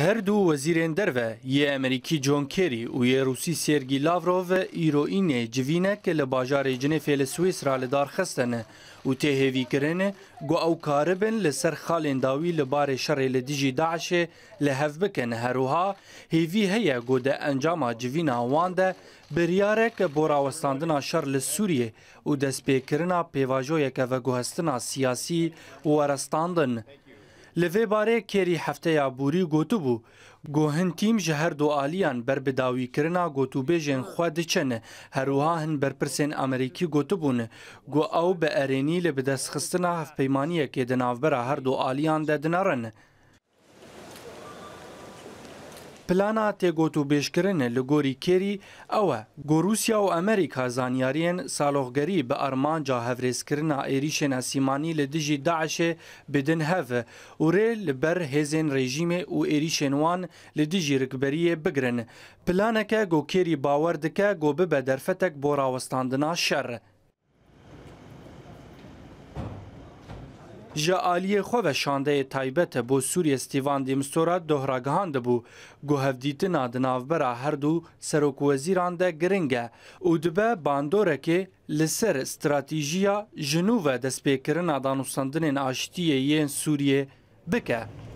هەردوو وەزیرێن دەرەوە یە ئەمریکی جۆنکێری و یە رووسی سێرگی لاڤۆڤە ئیرۆئینێ جوینە کە لە باژارێ جنێفێ لە سوئیسرا لە دارخستەنە و تێهێویکردنە گو ئەو کارەبن لەسەر خاڵێنداوی لە بارێ شەڕێ لە دیژی داعشێ لە هەف بکەن هەروها هێوی هەیە گۆدە ئەنجاما جویناواندە بریارە کە بۆ ڕاوەستاندنا شەر لە سووریێ و دەستپێکردنا پێواژۆیەکە بە گوهستنا سیاسی وەرەستاندن. Li vê barê kêrî hefteya borî gotûbû, Gohin tîm ji her du aliyan berbidawîkirina gotûbêjên xwe diçene, herûha hin berpirsên Amerîkî gotûbûne, got ew bi erênî li bidestxistina hevpeymaniyekê di navbera her du aliyan de dinarene. پلانە تێگۆتوبێژکردنە لە گۆری کێری ئەوە گۆروسیا و ئەمریکا زانیاریان ساڵۆغگەری بە ئەرمانجا هەڤرێزکردنا عێریشێنە سیمانی لە دژی داعشێ بدن هەڤە وورێ لەبەر هێزێن ڕێژیمێ و عێریشێنوان لە دژی ڕکبەریە بگرن پلانەکە گۆکێری باوەەر دکە گۆ ببە دەرفەتێک بۆ ڕوەستاندنا شەڕە جالی خو و شانده تایبت بو سوری استیوان دیمستورا دهراگهان ده بو گوهفدیتن آدناو برا هر دو سروک وزیران ده گرنگه او دبه باندوره که لسر استراتیجیا جنوب دست پیکرن آدانوستاندن آشتیه یین سوریه بکه